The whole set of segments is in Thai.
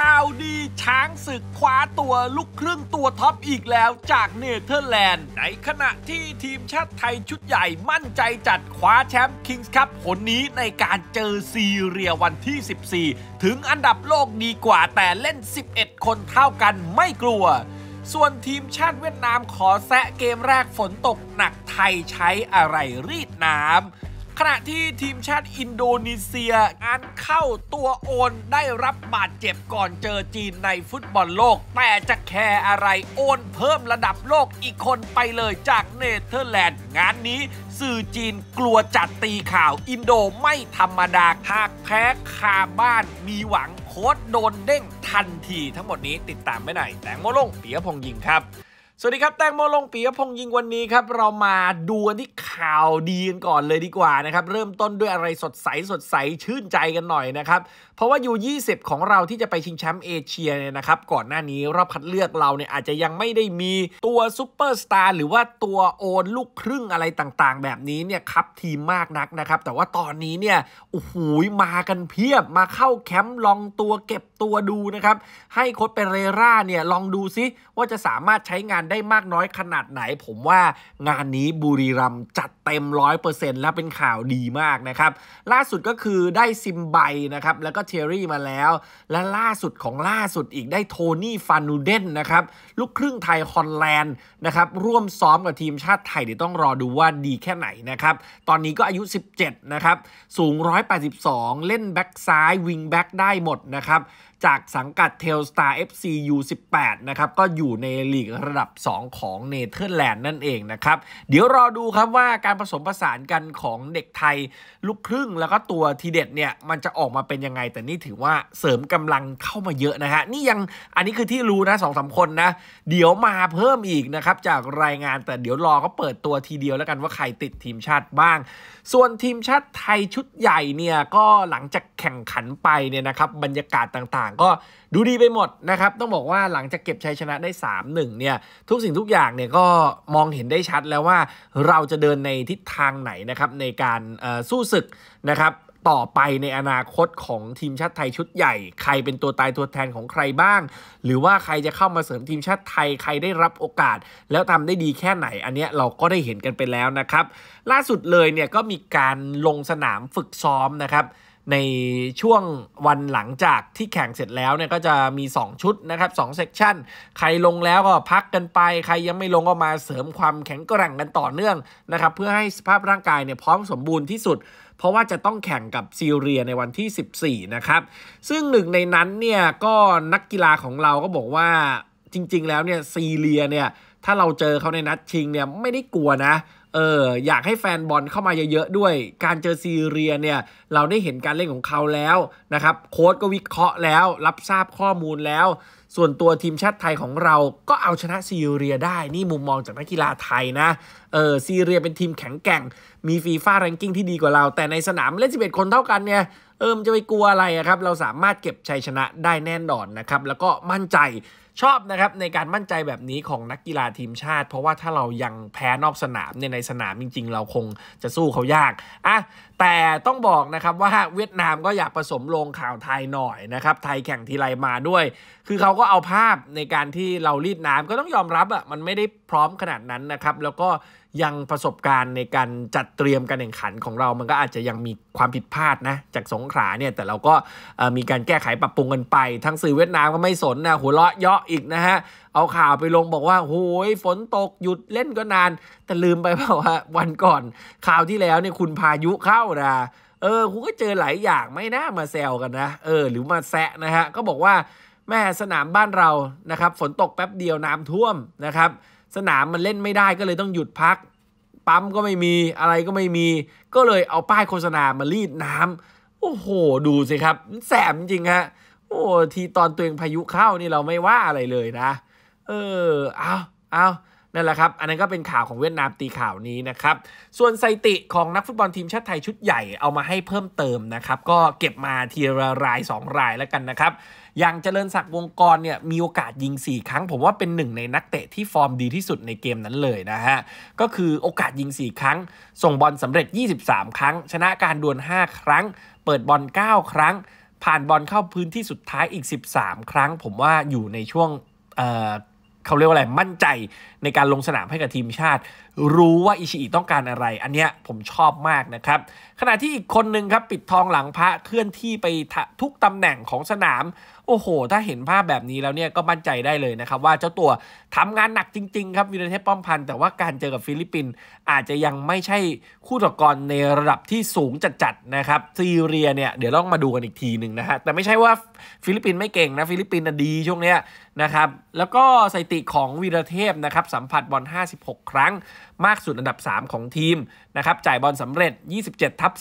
ข่าวดีช้างศึกคว้าตัวลูกครึ่งตัวท็อปอีกแล้วจากเนเธอร์แลนด์ในขณะที่ทีมชาติไทยชุดใหญ่มั่นใจจัดคว้าแชมป์คิงส์คัพผลนี้ในการเจอซีเรียวันที่ 14 ถึงอันดับโลกดีกว่าแต่เล่น 11 คนเท่ากันไม่กลัว ส่วนทีมชาติเวียดนามขอแซะเกมแรกฝนตกหนักไทยใช้อะไรรีดน้ำขณะที่ทีมชาติอินโดนีเซียงานเข้าตัวโอน ได้รับบาดเจ็บก่อนเจอจีนในฟุตบอลโลก แต่จะแคร์อะไรโอนเพิ่มระดับโลกอีกคนไปเลยจากเนเธอร์แลนด์งานนี้ สื่อจีนกลัวจัดตีข่าว อินโดไม่ธรรมดาหากแพ้คาบ้านมีหวังโค้ดโดนเด้งทันทีทั้งหมดนี้ติดตามไม่ไหนแตงโมลงเปียพงยิงครับสวัสดีครับ แตงโมลงปียพงยิงวันนี้ครับ เรามาดูที่ข่าวดีกันก่อนเลยดีกว่านะครับ เริ่มต้นด้วยอะไรสดใสสดใสชื่นใจกันหน่อยนะครับ เพราะว่ายู20 ของเราที่จะไปชิงแชมป์เอเชียเนี่ยนะครับ ก่อนหน้านี้ รอบคัดเลือกเราเนี่ยอาจจะยังไม่ได้มีตัวซูเปอร์สตาร์หรือว่าตัวโอน ลูกครึ่งอะไรต่างๆ แบบนี้เนี่ยครับทีมมากนักนะครับแต่ว่าตอนนี้เนี่ยโอ้โหมากันเพียบมาเข้าแคมป์ลองตัวเก็บตัวดูนะครับให้โค้ชเปเรราเนี่ยลองดูซิ ว่าจะสามารถใช้งานได้มากน้อยขนาดไหนผมว่างานนี้บุรีรัมจัดเต็มร้อยเปอร์เซ็นต์และเป็นข่าวดีมากนะครับ ล่าสุดก็คือได้ซิมไบนะครับ แล้วก็เทอรี่มาแล้ว และล่าสุดของล่าสุดอีกได้โทนี่ฟานูเดนนะครับ ลูกครึ่งไทยฮอลแลนด์นะครับ ร่วมซ้อมกับทีมชาติไทย เดี๋ยวต้องรอดูว่าดีแค่ไหนนะครับ ตอนนี้ก็อายุ 17 นะครับ สูง 182 เล่นแบ็กซ้ายวิงแบ็กได้หมดนะครับจากสังกัดเทลสตาร์ FC U18 นะครับก็อยู่ในลีกระดับ 2 ของเนเธอร์แลนด์นั่นเองนะครับเดี๋ยวรอดูครับว่าการผสมผสานกันของเด็กไทย ลูกครึ่ง แล้วก็ตัวทีเด็ดเนี่ยมันจะออกมาเป็นยังไง แต่นี่ถือว่าเสริมกำลังเข้ามาเยอะนะฮะนี่ยังอันนี้คือที่รู้นะสองสาคนนะเดี๋ยวมาเพิ่มอีกนะครับจากรายงานแต่เดี๋ยวรอก็เปิดตัวทีเดียวแล้วกันว่าใครติดทีมชาติบ้าง ส่วนทีมชาติไทยชุดใหญ่เนี่ยก็หลังจากแข่งขันไปเนี่ยนะครับบรรยากาศต่างก็ดูดีไปหมดนะครับ ต้องบอกว่าหลังจากเก็บชัยชนะได้ 3-1เนี่ยทุกสิ่งทุกอย่างเนี่ยก็มองเห็นได้ชัดแล้วว่า เราจะเดินในทิศทางไหนนะครับ ในการสู้ศึกนะครับ ต่อไปในอนาคตของทีมชาติไทยชุดใหญ่ ใครเป็นตัวตายตัวแทนของใครบ้าง หรือว่าใครจะเข้ามาเสริมทีมชาติไทยใครได้รับโอกาส แล้วทำได้ดีแค่ไหนอันเนี้ยเราก็ได้เห็นกันไปแล้วนะครับ ล่าสุดเลยเนี่ยก็มีการลงสนามฝึกซ้อมนะครับในช่วงวันหลังจากที่แข่งเสร็จแล้วเนี่ยก็จะมี 2 ชุดนะครับ2เซกชันใครลงแล้วก็พักกันไป ใครยังไม่ลงก็มาเสริมความแข็งแกร่งกันต่อเนื่องนะครับเพื่อให้สภาพร่างกายเนี่ยพร้อมสมบูรณ์ที่สุด เพราะว่าจะต้องแข่งกับซีเรียในวันที่ 14 นะครับ ซึ่งหนึ่งในนั้นเนี่ยก็นักกีฬาของเราก็บอกว่าจริงๆแล้วเนี่ยซีเรียเนี่ยถ้าเราเจอเขาในนัดชิงเนี่ยไม่ได้กลัวนะเอออยากให้แฟนบอลเข้ามาเยอะๆด้วย การเจอซีเรียเนี่ย เราได้เห็นการเล่นของเขาแล้วนะครับ โค้ชก็วิเคราะห์แล้ว รับทราบข้อมูลแล้วส่วนตัวทีมชาติไทยของเราก็เอาชนะซีเรียได้ นี่มุมมองจากนักกีฬาไทยนะเออซีเรียเป็นทีมแข็งแกร่งมีฟีฟ่าแรงกิ้งที่ดีกว่าเรา แต่ในสนามเล่น 11 คนเท่ากันเนี่ย เออมจะไปกลัวอะไรครับเราสามารถเก็บชัยชนะได้แน่นอนนะครับ แล้วก็มั่นใจชอบนะครับในการมั่นใจแบบนี้ของนักกีฬาทีมชาติ เพราะว่าถ้าเรายังแพ้นอกสนามเนี่ยในสนามจริง ๆ เราคงจะสู้เขายากอ่ะแต่ต้องบอกนะครับว่าเวียดนามก็อยากผสมลงข่าวไทยหน่อยนะครับไทยแข่งทีไรมาด้วย คือเขาก็ก็เอาภาพในการที่เรารีดน้ำก็ต้องยอมรับอะ่ะมันไม่ได้พร้อมขนาดนั้นนะครับ แล้วก็ยังประสบการณ์ในการจัดเตรียมการแข่งขันของเรามันก็อาจจะยังมีความผิดพลาดนะ จากสงขาเนี่ย แต่เราก็มีการแก้ไขปรับปรุงกันไป ทั้งสื่อเวียดนามก็ไม่สนนะหัวเราะเยาะอีกนะฮะ เอาข่าวไปลงบอกว่าโอ้ย ฝนตกหยุดเล่นก็นานแต่ลืมไปเปล่าว่าวันก่อนข่าวที่แล้วเนี่ยคุณพายุเข้านะเออคุณก็เจอหลายอย่างไม่น่ามาแซวกันนะเออหรือมาแซะนะฮะก็บอกว่าแม่สนามบ้านเรา นะครับ ฝนตกแป๊บเดียว น้ำท่วม นะครับ สนามมันเล่นไม่ได้ ก็เลยต้องหยุดพัก ปั๊มก็ไม่มี อะไรก็ไม่มี ก็เลยเอาป้ายโฆษณามารีดน้ำ โอ้โห ดูสิครับ แสบจริงฮะ โอ้ทีตอนตัวเองพายุเข้านี่เราไม่ว่าอะไรเลยนะ เออ เอา เอานั่นแหละครับ อันนั้นก็เป็นข่าวของเวียดนามตีข่าวนี้นะครับ ส่วนสซติของนักฟุตบอลทีมชาติไทยชุดใหญ่เอามาให้เพิ่มเติมนะครับ ก็เก็บมาทีละราย2รายแล้วกันนะครับ อย่างเจริญศักดิ์วงกรเนี่ยมีโอกาสยิง 4 ครั้ง ผมว่าเป็นหนึ่งในนักเตะที่ฟอร์มดีที่สุดในเกมนั้นเลยนะฮะ ก็คือโอกาสยิง 4 ครั้ง ส่งบอลสำเร็จ 23 ครั้ง ชนะการดวล5ครั้ง เปิดบอล 9 ครั้ง ผ่านบอลเข้าพื้นที่สุดท้ายอีก 13 ครั้ง ผมว่าอยู่ในช่วงเเขาเรียกว่าอะไรมั่นใจในการลงสนามให้กับทีมชาติ รู้ว่าอิชิอิต้องการอะไร อันเนี้ยผมชอบมากนะครับ ขณะที่อีกคนหนึ่งครับ ปิดทองหลังพระเคลื่อนที่ไปทุกตำแหน่งของสนาม โอ้โห ถ้าเห็นภาพแบบนี้แล้วเนี่ย ก็มั่นใจได้เลยนะครับว่าเจ้าตัวทำงานหนักจริงๆครับวินเทพป้อมพันธ์แต่ว่าการเจอกับฟิลิปปินส์อาจจะยังไม่ใช่คู่ต่อกรในระดับที่สูงจัดๆนะครับซีเรียเนี่ยเดี๋ยวต้องมาดูกันอีกทีหนึ่งนะฮะแต่ไม่ใช่ว่าฟิลิปปินส์ไม่เก่งนะฟิลิปปินส์ดีช่วงเนี้ยนะครับ แล้วก็สถิติของวีรเทพนะครับสัมผัส บอล56 ครั้ง มากสุดอันดับ 3 ของทีมนะครับจ่ายบอลสำเร็จ 27 ทับ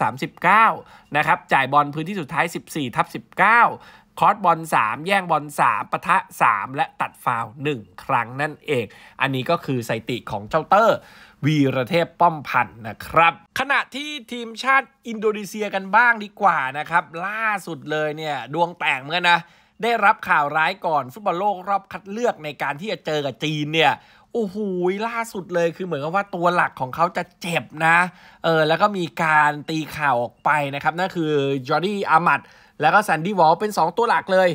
39นะครับจ่ายบอลพื้นที่สุดท้าย 14ทับ19 คอร์สบอล3แย่งบอล3ปะทะ 3 และตัดฟาว1ครั้งนั่นเอง อันนี้ก็คือสถิติของเจ้าเตอร์ วีระเทพป้อมพันธ์นะครับ ขณะที่ทีมชาติอินโดนีเซียกันบ้างดีกว่านะครับล่าสุดเลยเนี่ยดวงแตกเหมือนกันนะได้รับข่าวร้ายก่อนฟุตบอลโลกรอบคัดเลือกในการที่จะเจอกับจีนเนี่ยโอ้โหล่าสุดเลย คือเหมือนกับว่าตัวหลักของเขาจะเจ็บนะเออแล้วก็มีการตีข่าวออกไปนะครับนั่นคือจอร์ดี้อามัดแล้วก็แซนดี้วอลเป็น 2 ตัวหลักเลย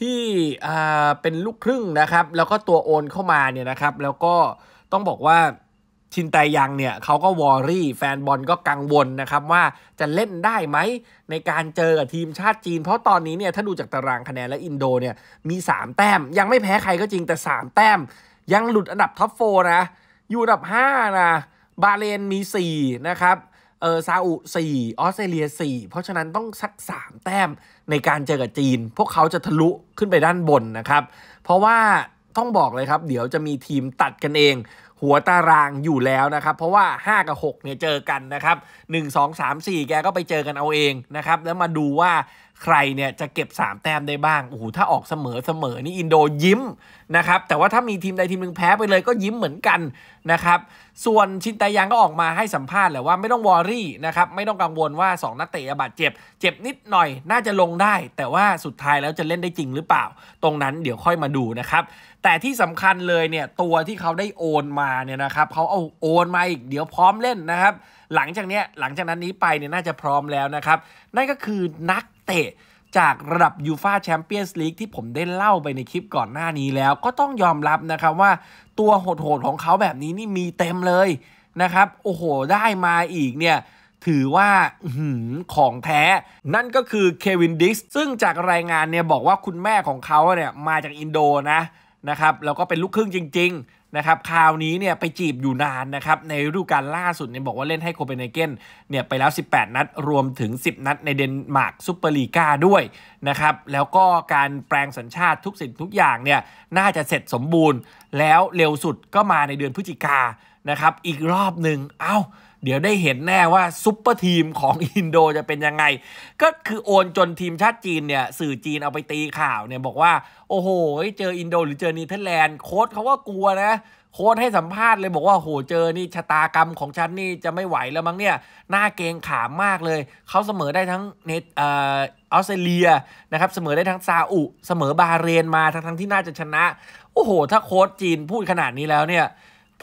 ที่อ่าเป็นลูกครึ่งนะครับ แล้วก็ตัวโอนเข้ามาเนี่ยนะครับแล้วก็ต้องบอกว่าชินไตยังเนี่ยเขาก็วอรี่แฟนบอลก็กังวลนะครับว่าจะเล่นได้ไหมในการเจอกับทีมชาติจีน เพราะตอนนี้เนี่ยถ้าดูจากตารางคะแนนและอินโดเนี่ยมี 3 แต้ม ยังไม่แพ้ใครก็จริงแต่ 3 แต้มยังหลุดอันดับท็อปโฟนะ อยู่อันดับ5นะ บาเลนมี4นะครับ เออซาอุสี่ออสเตรเลียสี่เพราะฉะนั้นต้องสักสามแต้มในการเจอกับจีน พวกเขาจะทะลุขึ้นไปด้านบนนะครับ เพราะว่าต้องบอกเลยครับเดี๋ยวจะมีทีมตัดกันเองหัวตารางอยู่แล้วนะครับเพราะว่า 5 กับ6เนี่ยเจอกันนะครับ 1 2 3 4 แกก็ไปเจอกันเอาเองนะครับ แล้วมาดูว่าใครเนี่ยจะเก็บ 3 แต้มได้บ้างโอ้โหถ้าออกเสมอเสมอนี่อินโดยิ้มนะครับแต่ว่าถ้ามีทีมใดทีมหนึ่งแพ้ไปเลยก็ยิ้มเหมือนกันนะครับส่วนชินตายังก็ออกมาให้สัมภาษณ์แหละว่าไม่ต้องวอรี่นะครับไม่ต้องกังวลว่า 2 นักเตะบาดเจ็บเจ็บนิดหน่อยน่าจะลงได้ แต่ว่าสุดท้ายแล้วจะเล่นได้จริงหรือเปล่า ตรงนั้นเดี๋ยวค่อยมาดูนะครับแต่ที่สำคัญเลยเนี่ยตัวที่เขาได้โอนมาเนี่ยนะครับเขาเอาโอนมาอีกเดี๋ยวพร้อมเล่นนะครับ หลังจากเนี้ยหลังจากนั้นนี้ไปเนี่ยน่าจะพร้อมแล้วนะครับ นั่นก็คือนักเตะจากระดับยูฟาแชมเปี้ยนส์ลีกที่ผมได้เล่าไปในคลิปก่อนหน้านี้แล้ว ก็ต้องยอมรับนะครับว่าตัวโหดๆของเขาแบบนี้นี่มีเต็มเลยนะครับ โอ้โหได้มาอีกเนี่ยถือว่าของแท้ นั่นก็คือเควินดิสซึ่งจากรายงานเนี่ย บอกว่าคุณแม่ของเขาเนี่ยมาจากอินโดนะนะครับแล้วก็เป็นลูกครึ่งจริงนะครับคราวนี้เนี่ยไปจีบอยู่นานนะครับในฤดูกาลล่าสุดเนี่ยบอกว่าเล่นให้โคเปนเฮเกนเนี่ยไปแล้ว 18 นัด รวมถึง 10 นัด ในเดนมาร์กซูเปอร์ลีกาด้วยนะครับแล้วก็การแปลงสัญชาติทุกสิ่งทุกอย่างเนี่ยน่าจะเสร็จสมบูรณ์ แล้วเร็วสุดก็มาในเดือนพฤศจิกานะครับอีกรอบหนึ่งเอา้าเดี๋ยวได้เห็นแน่ว่าซุปเปอร์ทีมของอินโดจะเป็นยังไง ก็คือโอนจนทีมชาติจีนเนี่ยสื่อจีนเอาไปตีข่าวเนี่ยบอกว่า โอ้โหเจออินโดหรือเจอนนเธอร์แลนด์โค้ดเขาก็กลัวนะโค้ดให้สัมภาษณ์เลยบอกว่าโหเจอนี่ชะตากรรมของฉันนี่จะไม่ไหวแล้วมั้งเนี่ยหน้าเกงขามมากเลย เขาเสมอได้ทั้งเนตออสเตรเลียนะครับเสมอได้ทั้งซาอุเสมอบาเรนมาทั้งทั้งที่น่าจะชนะ โอ้โห ถ้าโค้ดจีนพูดขนาดนี้แล้วเนี่ย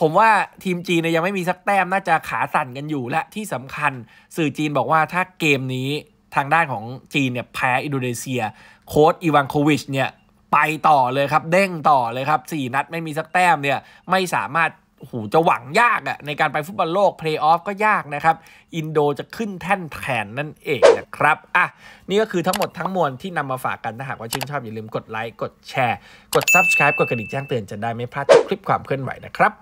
ผมว่าทีมจีนยังไม่มีสักแต้ม น่าจะขาสั่นกันอยู่และที่สำคัญสื่อจีนบอกว่าถ้าเกมนี้ทางด้านของจีนเนี่ยแพ้อินโดนีเซีย โค้ดอีวานโควิชเนี่ยไปต่อเลยครับเด้งต่อเลยครับ4นัดไม่มีสักแต้มเนี่ยไม่สามารถหูจะหวังยากอะ่ะในการไปฟุตบอลโลกเพลย์ออฟก็ยากนะครับอินโดจะขึ้นแท่นแทนนั่นเองนะครับอ่ะนี่ก็คือทั้งหมดทั้งมวลที่นำมาฝากกันถ้าหากว่าชื่นชอบอย่าลืมกดไลค์กดแชร์กด Subscribe กดกระดิ่งแจ้งเตือนจะได้ไม่พลาดคลิปความเคลื่อนไหวนะครับ